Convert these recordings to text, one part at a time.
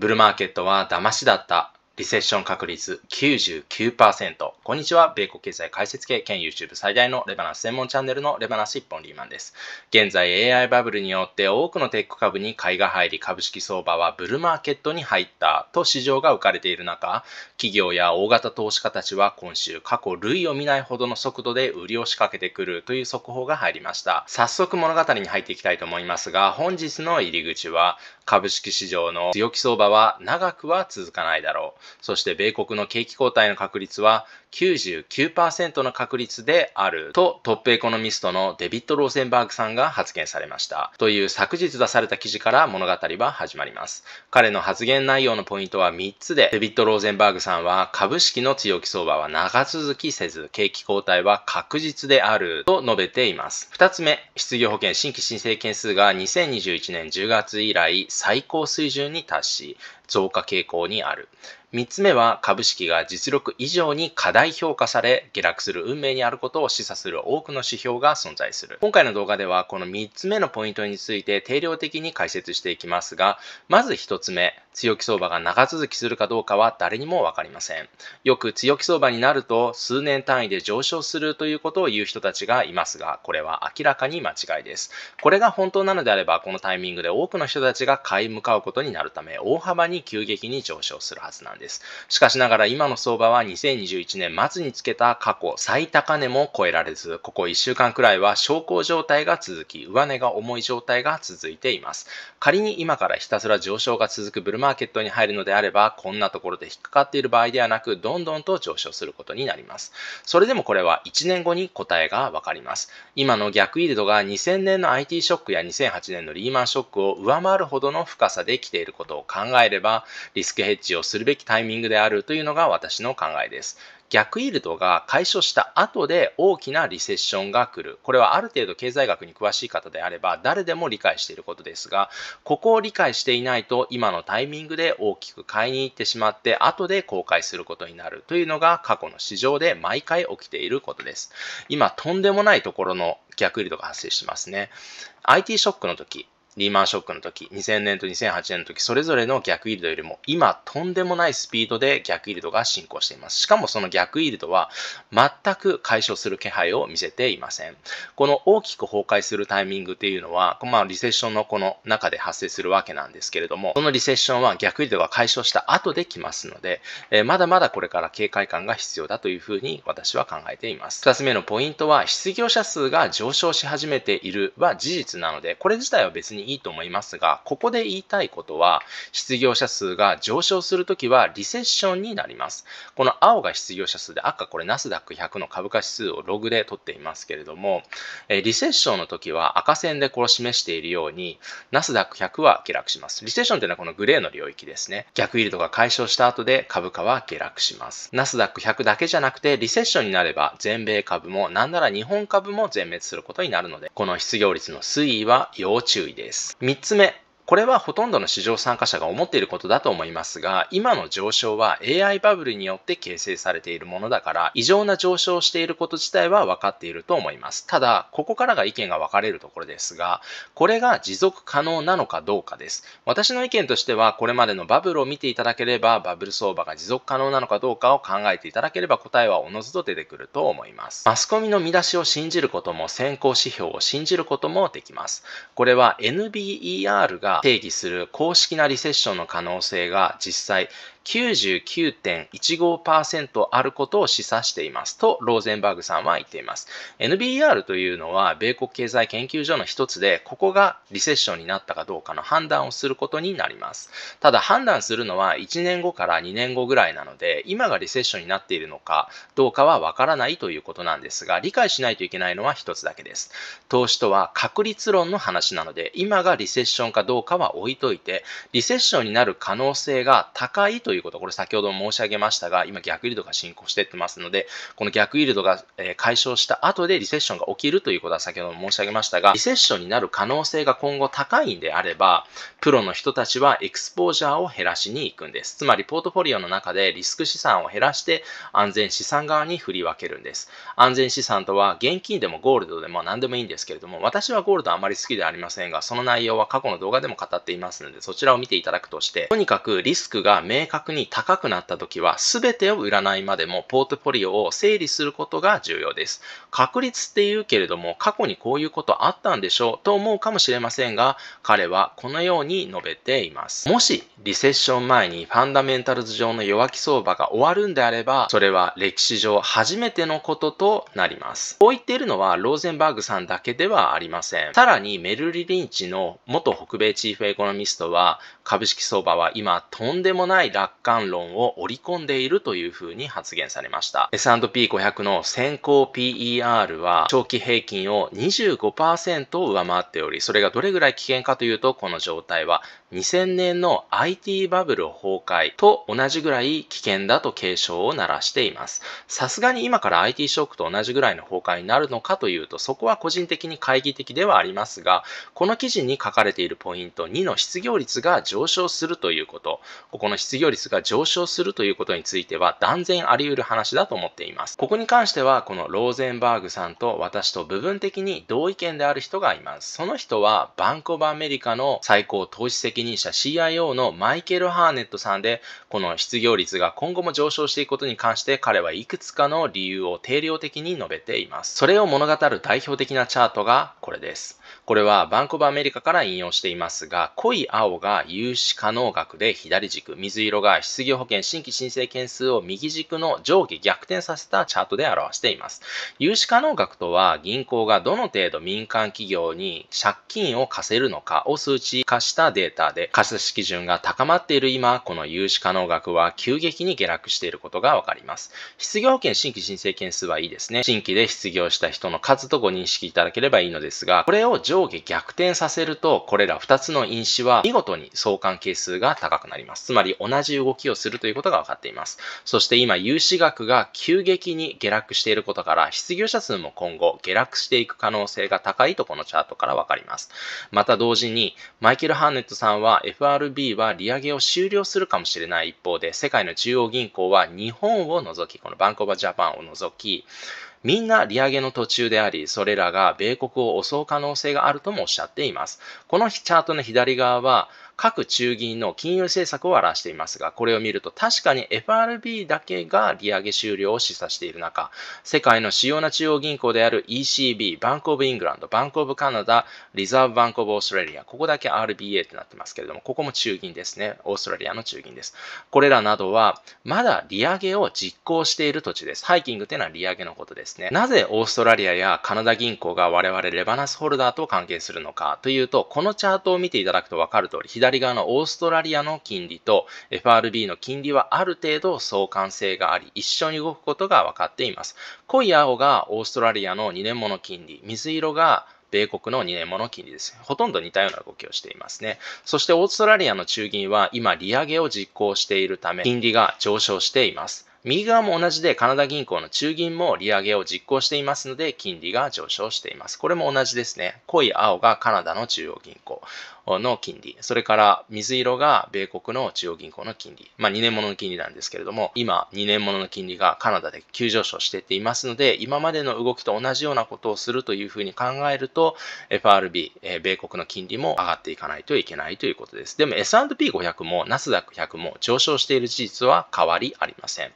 ブルマーケットは騙しだった。リセッション確率99%。こんにちは。米国経済解説系兼 YouTube 最大のレバナス専門チャンネルのレバナス一本リーマンです。現在 AI バブルによって多くのテック株に買いが入り株式相場はブルーマーケットに入ったと市場が浮かれている中、企業や大型投資家たちは今週過去類を見ないほどの速度で売りを仕掛けてくるという速報が入りました。早速物語に入っていきたいと思いますが、本日の入り口は株式市場の強気相場は長くは続かないだろう。そして米国の景気後退の確率は99%の確率であるとトップエコノミストのデビッド・ローセンバーグさんが発言されました。という昨日出された記事から物語は始まります。彼の発言内容のポイントは3つで、デビッド・ローゼンバーグさんは株式の強気相場は長続きせず、景気後退は確実であると述べています。2つ目、失業保険新規申請件数が2021年10月以来最高水準に達し、増加傾向にある。3つ目は株式が実力以上に過大評価され下落する運命にあることを示唆する多くの指標が存在する。今回の動画ではこの3つ目のポイントについて定量的に解説していきますが、まず1つ目、強気相場が長続きするかどうかは誰にもわかりません。よく強気相場になると数年単位で上昇するということを言う人たちがいますが、これは明らかに間違いです。これが本当なのであればこのタイミングで多くの人たちが買い向かうことになるため大幅に急激に上昇するはずなんです。しかしながら今の相場は2021年末につけた過去最高値も超えられず、ここ1週間くらいは昇降状態が続き、上値が重い状態が続いています。仮に今からひたすら上昇が続くブルマーケットに入るのであれば、こんなところで引っかかっている場合ではなく、どんどんと上昇することになります。それでもこれは1年後に答えがわかります。今の逆イールドが2000年の IT ショックや2008年のリーマンショックを上回るほどの深さで来ていることを考えれば、ば、リスクヘッジをするべきタイミングであるというのが私の考えです。逆イールドが解消した後で大きなリセッションが来る。これはある程度経済学に詳しい方であれば誰でも理解していることですが、ここを理解していないと今のタイミングで大きく買いに行ってしまって後で後悔することになるというのが過去の市場で毎回起きていることです。今とんでもないところの逆イールドが発生してますね。IT ショックの時、リーマンショックの時、2000年と2008年の時、それぞれの逆イールドよりも今とんでもないスピードで逆イールドが進行しています。しかもその逆イールドは全く解消する気配を見せていません。この大きく崩壊するタイミングっていうのは、まあリセッションのこの中で発生するわけなんですけれども、そのリセッションは逆イールドが解消した後で来ますので、えー、まだまだこれから警戒感が必要だというふうに私は考えています。2つ目のポイントは、失業者数が上昇し始めているは事実なので、これ自体は別にいいと思いますが、ここで言いたいことは、失業者数が上昇するときはリセッションになります。この青が失業者数で、赤これナスダック100の株価指数をログで取っていますけれども、リセッションの時は赤線でこれを示しているように、ナスダック100は下落します。リセッションというのはこのグレーの領域ですね。逆イールドが解消した後で株価は下落します。ナスダック100だけじゃなくて、リセッションになれば全米株も、なんなら日本株も全滅することになるので、この失業率の推移は要注意です。です。3つ目、これはほとんどの市場参加者が思っていることだと思いますが、今の上昇は AI バブルによって形成されているものだから、異常な上昇していること自体は分かっていると思います。ただ、ここからが意見が分かれるところですが、これが持続可能なのかどうかです。私の意見としては、これまでのバブルを見ていただければ、バブル相場が持続可能なのかどうかを考えていただければ答えはおのずと出てくると思います。マスコミの見出しを信じることも、先行指標を信じることもできます。これは NBER が定義する公式なリセッションの可能性が実際99.15%あることを示唆していますとローゼンバーグさんは言っています。n b r というのは米国経済研究所の一つで、ここがリセッションになったかどうかの判断をすることになります。ただ判断するのは1年後から2年後ぐらいなので、今がリセッションになっているのかどうかはわからないということなんですが、理解しないといけないのは一つだけです。投資とは確率論の話なので、今がリセッションかどうかは置いといて、リセッションになる可能性が高いといういうこと、これ先ほど申し上げましたが、今逆イールドが進行していってますので、この逆イールドが解消した後でリセッションが起きるということは先ほど申し上げましたが、リセッションになる可能性が今後高いんであれば、プロの人たちはエクスポージャーを減らしに行くんです。つまり、ポートフォリオの中でリスク資産を減らして安全資産側に振り分けるんです。安全資産とは現金でもゴールドでも何でもいいんですけれども、私はゴールドあまり好きではありませんが、その内容は過去の動画でも語っていますので、そちらを見ていただくとして、とにかくリスクが明確格に高くなった時は、全てを占いまでもポートフォリオを整理することが重要です。確率って言うけれども、過去にこういうことあったんでしょうと思うかもしれませんが、彼はこのように述べています。もし、リセッション前にファンダメンタルズ上の弱気相場が終わるんであれば、それは歴史上初めてのこととなります。こう言っているのは、ローゼンバーグさんだけではありません。さらに、メルリ・リンチの元北米チーフエコノミストは、株式相場は今とんでもない落楽観論を織り込んでいるというふうに発言されました。S&P500 の先行 PER は長期平均を25%上回っており、それがどれぐらい危険かというと、この状態は2000年の IT バブル崩壊と同じぐらい危険だと警鐘を鳴らしています。さすがに今から IT ショックと同じぐらいの崩壊になるのかというと、そこは個人的に懐疑的ではありますが、この記事に書かれているポイント2の失業率が上昇するということ、ここの失業率が上昇するということについては断然あり得る話だと思っています。ここに関しては、このローゼンバーグさんと私と部分的に同意見である人がいます。その人は、バンコブアメリカの最高投資責責任者 CIO のマイケル・ハーネットさんで、この失業率が今後も上昇していくことに関して彼はいくつかの理由を定量的に述べています。それを物語る代表的なチャートがこれです。これはバンコブアメリカから引用していますが、濃い青が融資可能額で左軸、水色が失業保険新規申請件数を右軸の上下逆転させたチャートで表しています。融資可能額とは銀行がどの程度民間企業に借金を課せるのかを数値化したデータで、貸し基準が高まっている今、この融資可能額は急激に下落していることがわかります。失業保険新規申請件数はいいですね。新規で失業した人の数とご認識いただければいいのですが、これを上下逆転させると、これら2つの因子は見事に相関係数が高くなります。つまり同じ動きをするということが分かっています。そして今、融資額が急激に下落していることから、失業者数も今後下落していく可能性が高いとこのチャートから分かります。また同時に、マイケル・ハーネットさんは FRB は利上げを終了するかもしれない一方で、世界の中央銀行は日本を除き、このバンコバジャパンを除き、みんな利上げの途中であり、それらが米国を襲う可能性があるともおっしゃっています。このチャートの左側は、各中銀の金融政策を表していますが、これを見ると確かに FRB だけが利上げ終了を示唆している中、世界の主要な中央銀行である ECB、バンクオブイングランド、バンクオブカナダ、リザーブバンクオブオーストラリア、ここだけ RBA ってなってますけれども、ここも中銀ですね。オーストラリアの中銀です。これらなどは、まだ利上げを実行している土地です。ハイキングっていうのは利上げのことですね。なぜオーストラリアやカナダ銀行が我々レバナスホルダーと関係するのかというと、このチャートを見ていただくとわかる通り、左左側のオーストラリアの金利と FRB の金利はある程度相関性があり、一緒に動くことが分かっています。濃い青がオーストラリアの2年物金利、水色が米国の2年物金利です。ほとんど似たような動きをしていますね。そしてオーストラリアの中銀は今利上げを実行しているため、金利が上昇しています。右側も同じでカナダ銀行の中銀も利上げを実行していますので金利が上昇しています。これも同じですね。濃い青がカナダの中央銀行。の金利、それから水色が米国の中央銀行の金利、まあ2年ものの金利なんですけれども、今2年ものの金利がカナダで急上昇していっていますので、今までの動きと同じようなことをするというふうに考えると、FRB、米国の金利も上がっていかないといけないということです。でも S&P500 もナスダック100も上昇している事実は変わりありません。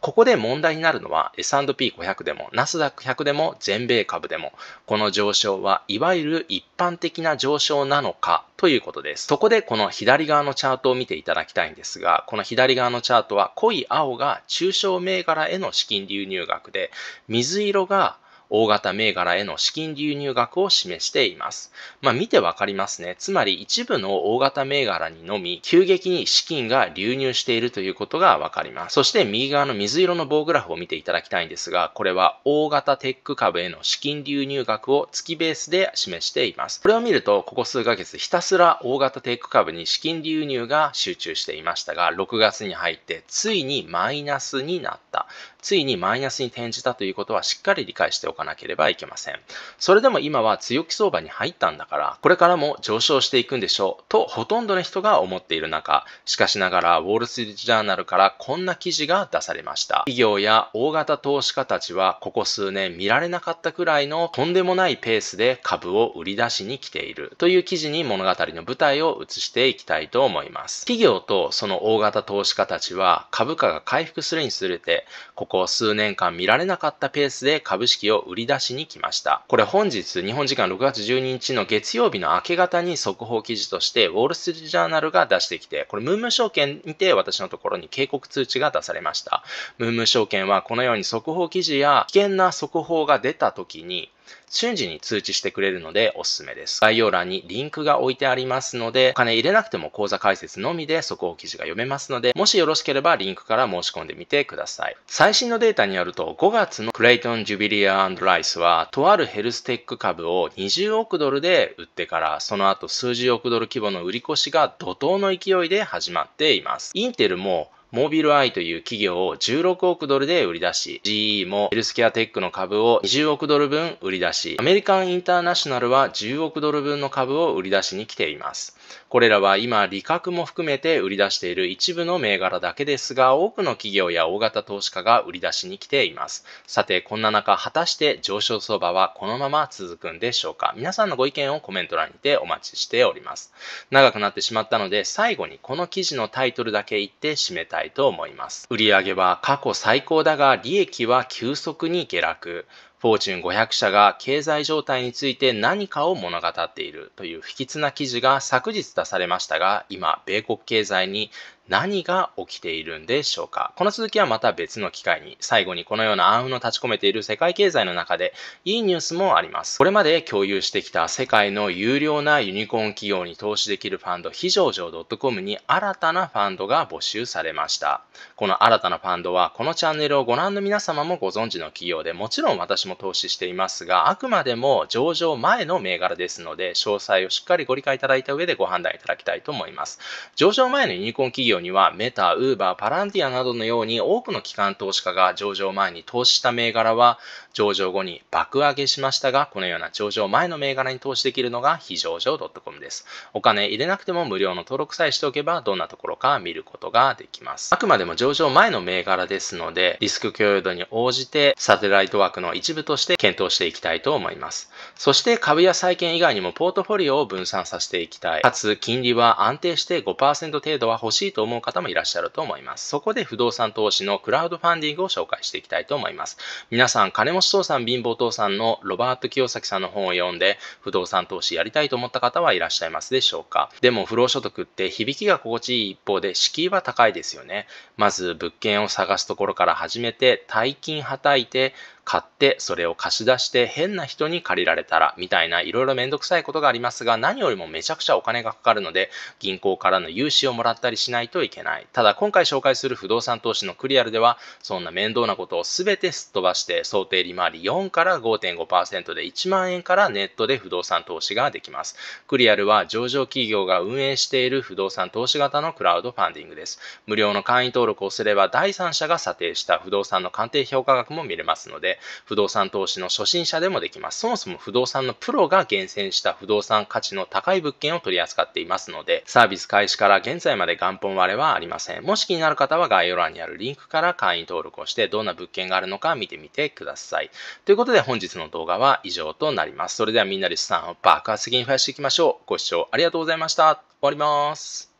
ここで問題になるのは S&P500 でもナスダック100でも全米株でもこの上昇はいわゆる一般的な上昇なのかということです。そこでこの左側のチャートを見ていただきたいんですが、この左側のチャートは濃い青が中小銘柄への資金流入額で、水色が大型銘柄への資金流入額を示しています。まあ、見てわかりますね。つまり一部の大型銘柄にのみ急激に資金が流入しているということがわかります。そして右側の水色の棒グラフを見ていただきたいんですが、これは大型テック株への資金流入額を月ベースで示しています。これを見ると、ここ数ヶ月ひたすら大型テック株に資金流入が集中していましたが、6月に入ってついにマイナスになった。ついにマイナスに転じたということはしっかり理解しておかなければいけません。それでも今は強気相場に入ったんだから、これからも上昇していくんでしょうとほとんどの人が思っている中、しかしながらウォール・スリージャーナルからこんな記事が出されました。企業や大型投資家たちはここ数年見られなかったくらいのとんでもないペースで株を売り出しに来ているという記事に物語の舞台を移していきたいと思います。企業とその大型投資家たちは株価が回復するにつれて、こここ数年間見られなかったペースで株式を売り出しに来ました。これ本日、日本時間6月12日の月曜日の明け方に速報記事として、ウォール・ストリート・ジャーナルが出してきて、これムーム証券にて私のところに警告通知が出されました。ムーム証券はこのように速報記事や危険な速報が出た時に、瞬時に通知してくれるのでおすすめです。概要欄にリンクが置いてありますので、お金入れなくても講座解説のみで速報記事が読めますので、もしよろしければリンクから申し込んでみてください。最新のデータによると、5月のクレイトン・ジュビリアライスは、とあるヘルステック株を20億ドルで売ってから、その後数十億ドル規模の売り越しが怒涛の勢いで始まっています。インテルもモービルアイという企業を16億ドルで売り出し、GE もヘルスケアテックの株を20億ドル分売り出し、アメリカンインターナショナルは10億ドル分の株を売り出しに来ています。これらは今、利確も含めて売り出している一部の銘柄だけですが、多くの企業や大型投資家が売り出しに来ています。さて、こんな中、果たして上昇相場はこのまま続くんでしょうか皆さんのご意見をコメント欄にてお待ちしております。長くなってしまったので、最後にこの記事のタイトルだけ言って締めたいいと思います。売上は過去最高だが利益は急速に下落。フォーチュン500社が経済状態について何かを物語っているという不吉な記事が昨日出されましたが、今、米国経済に何が起きているんでしょうかこの続きはまた別の機会に、最後にこのような暗雲の立ち込めている世界経済の中で、いいニュースもあります。これまで共有してきた世界の有料なユニコーン企業に投資できるファンド、非常上 .com に新たなファンドが募集されました。この新たなファンドは、このチャンネルをご覧の皆様もご存知の企業で、もちろん私も投資していますが、あくまでも上場前の銘柄ですので、詳細をしっかりご理解いただいた上でご判断いただきたいと思います。上場前のユニコーン企業にはメタ、ウーバー、パランティアなどのように多くの機関投資家が上場前に投資した銘柄は上場後に爆上げしましたが、このような上場前の銘柄に投資できるのが非上場 .com です。お金入れなくても無料の登録さえしておけばどんなところか見ることができます。あくまでも上場前の銘柄ですので、リスク許容度に応じてサテライトワークの一部として検討していきたいと思います。そして株や債券以外にもポートフォリオを分散させていきたい。かつ金利は安定して5%程度は欲しいと思う方もいらっしゃると思います。そこで不動産投資のクラウドファンディングを紹介していきたいと思います。皆さん、金持ち父さん、貧乏父さんのロバート清崎さんの本を読んで、不動産投資やりたいと思った方はいらっしゃいますでしょうかでも、不労所得って響きが心地いい一方で、敷居は高いですよね。まず、物件を探すところから始めて、大金はたいて、買ってそれを貸し出して変な人に借りられたらみたいないろいろめんどくさいことがありますが何よりもめちゃくちゃお金がかかるので銀行からの融資をもらったりしないといけないただ今回紹介する不動産投資のクリアルではそんな面倒なことを全てすっ飛ばして想定利回り4から5.5%で1万円からネットで不動産投資ができますクリアルは上場企業が運営している不動産投資型のクラウドファンディングです無料の会員登録をすれば第三者が査定した不動産の鑑定評価額も見れますので不動産投資の初心者でもできます。そもそも不動産のプロが厳選した不動産価値の高い物件を取り扱っていますので、サービス開始から現在まで元本割れはありません。もし気になる方は概要欄にあるリンクから会員登録をして、どんな物件があるのか見てみてください。ということで本日の動画は以上となります。それではみんなで資産を爆発的に増やしていきましょう。ご視聴ありがとうございました。終わります。